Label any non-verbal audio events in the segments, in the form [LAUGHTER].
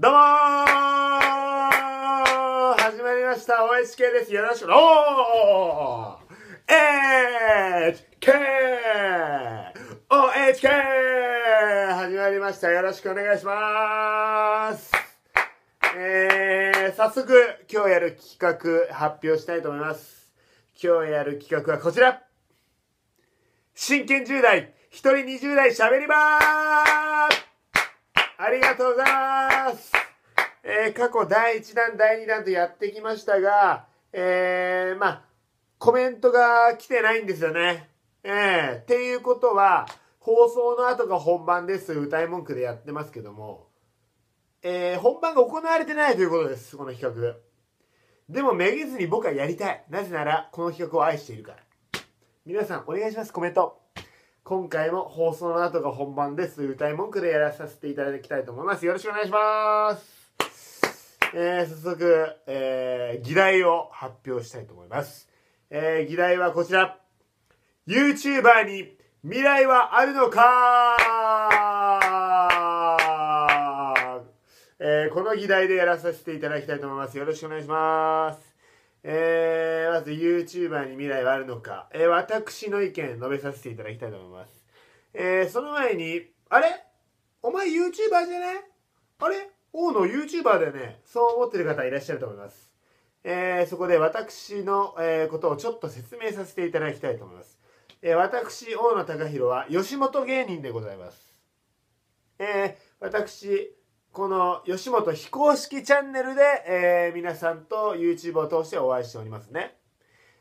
どうも始まりました OSK ですよろしくおー HK OHK 始まりましたよろしくお願いしますえー、早速今日やる企画発表したいと思います今日やる企画はこちら真剣10代一人20代喋りまーすありがとうございます、えー、過去第1弾、第2弾とやってきましたが、えー、まあ、コメントが来てないんですよね。えー、っていうことは、放送の後が本番です。歌い文句でやってますけども、えー、本番が行われてないということです。この企画。でもめげずに僕はやりたい。なぜなら、この企画を愛しているから。皆さん、お願いします。コメント。今回も放送の後が本番です歌い文句でやらさせていただきたいと思います。よろしくお願いします。えー、早速、えー、議題を発表したいと思います。えー、議題はこちら。YouTuber に未来はあるのかえー、この議題でやらさせていただきたいと思います。よろしくお願いします。えー、まず YouTuber に未来はあるのか、えー、私の意見述べさせていただきたいと思います。えー、その前に、あれお前 YouTuber じゃねあれ王の YouTuber だよねそう思ってる方いらっしゃると思います。えー、そこで私の、えー、ことをちょっと説明させていただきたいと思います。えー、私、大野隆弘は吉本芸人でございます。えー、私、この吉本非公式チャンネルで、えー、皆さんと YouTube を通してお会いしておりますね。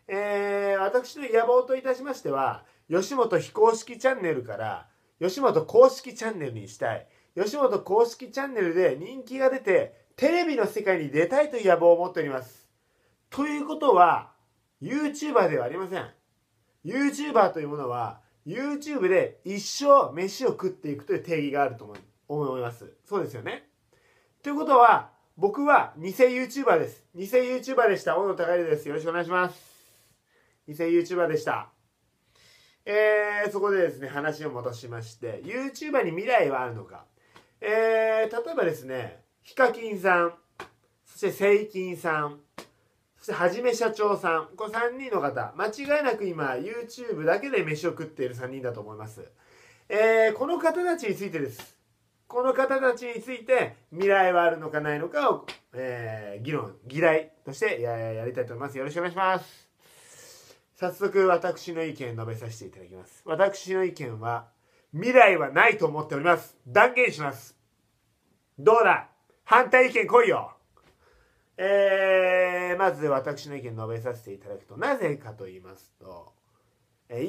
えー、私の野望といたしましては、吉本非公式チャンネルから、吉本公式チャンネルにしたい。吉本公式チャンネルで人気が出て、テレビの世界に出たいという野望を持っております。ということは、YouTuber ではありません。YouTuber というものは、YouTube で一生飯を食っていくという定義があると思います。そうですよね。ということは、僕は偽 YouTuber です。偽 YouTuber でした。小野高弘です。よろしくお願いします。偽 YouTuber でした。えー、そこでですね、話を戻しまして、YouTuber に未来はあるのか。えー、例えばですね、ヒカキンさん、そしてセイキンさん、そしてはじめ社長さん、この3人の方、間違いなく今、YouTube だけで飯を食っている3人だと思います。えー、この方たちについてです。この方たちについて未来はあるのかないのかを、えー、議論議題としてややりたいと思いますよろしくお願いします早速私の意見述べさせていただきます私の意見は未来はないと思っております断言しますどうだ反対意見来いよえー、まず私の意見述べさせていただくとなぜかと言いますと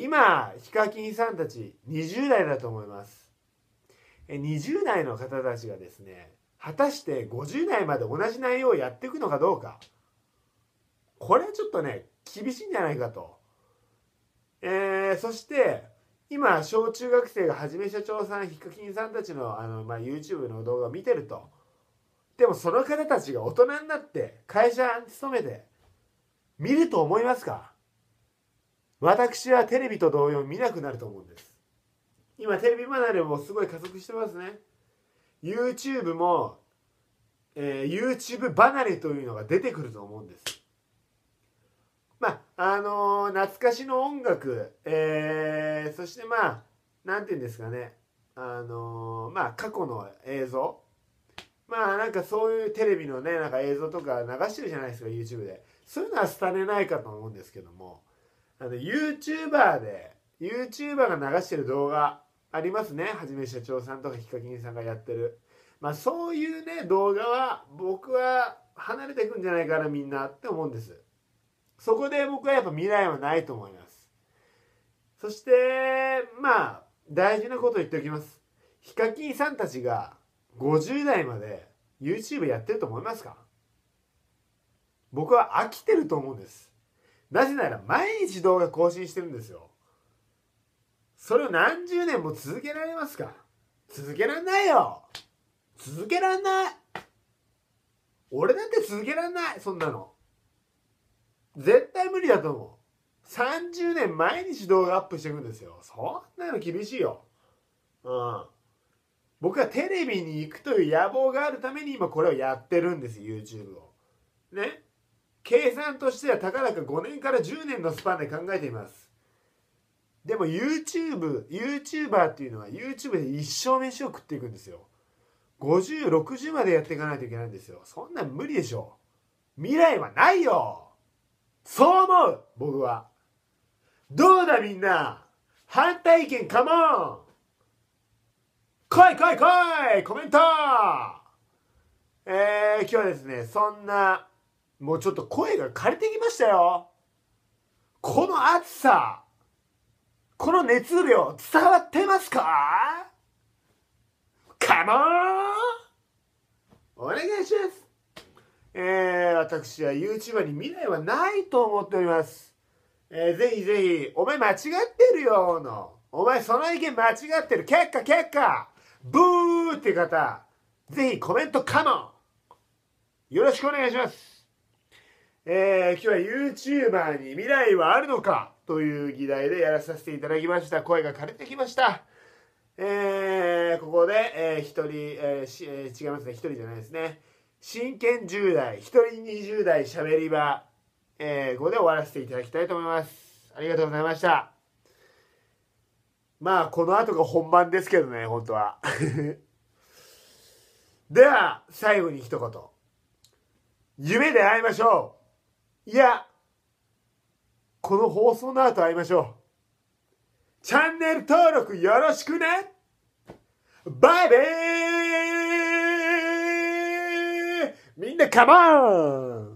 今ヒカキンさんたち20代だと思います20代の方たちがですね果たして50代まで同じ内容をやっていくのかどうかこれはちょっとね厳しいんじゃないかと。えー、そして今小中学生がはじめ社長さんヒカキンさんたちのあの、まあ、YouTube の動画を見てるとでもその方たちが大人になって会社に勤めて見ると思いますか私はテレビと同様見なくなると思うんです今テレビ離れもすごい加速してますね YouTube も、えー、YouTube 離れというのが出てくると思うんですまああのー、懐かしの音楽、えー、そしてまあ何て言うんですかねあのー、まあ過去の映像まあなんかそういうテレビのねなんか映像とか流してるじゃないですか YouTube でそういうのは廃れないかと思うんですけどもあの YouTuber で YouTuber が流してる動画ありますねはじめ社長さんとかヒカキンさんがやってる、まあ、そういうね動画は僕は離れていくんじゃないかなみんなって思うんですそこで僕はやっぱ未来はないと思いますそしてまあ大事なこと言っておきますヒカキンさんたちが50代まで YouTube やってると思いますか僕は飽きてると思うんですなぜなら毎日動画更新してるんですよそれを何十年も続けられますか続けられないよ続けられない俺だって続けられないそんなの絶対無理だと思う30年毎日動画アップしていくんですよそんなの厳しいようん僕はテレビに行くという野望があるために今これをやってるんです YouTube をね計算としてはたかだか5年から10年のスパンで考えていますでも YouTube、YouTuber っていうのは YouTube で一生飯を食っていくんですよ。50、60までやっていかないといけないんですよ。そんなん無理でしょ。未来はないよそう思う僕は。どうだみんな反対意見カモン来い来い来いコメントえー、今日はですね、そんな、もうちょっと声が枯れてきましたよこの暑さこの熱量伝わってますかカモお願いしますえー、私は YouTuber に未来はないと思っております。えー、ぜひぜひ、お前間違ってるよの、お前その意見間違ってる、結果結果ブーって方、ぜひコメントカモンよろしくお願いします。えー、今日は YouTuber に未来はあるのかという議題でやらさせていただきました声が枯れてきました、えー、ここで、えー、人、えー、違いますね一人じゃないですね真剣10代一人20代しゃべり場、えー、5で終わらせていただきたいと思いますありがとうございましたまあこの後が本番ですけどね本当は [LAUGHS] では最後に一言夢で会いましょういやこの放送の後会いましょう。チャンネル登録よろしくねバイバイみんなカモン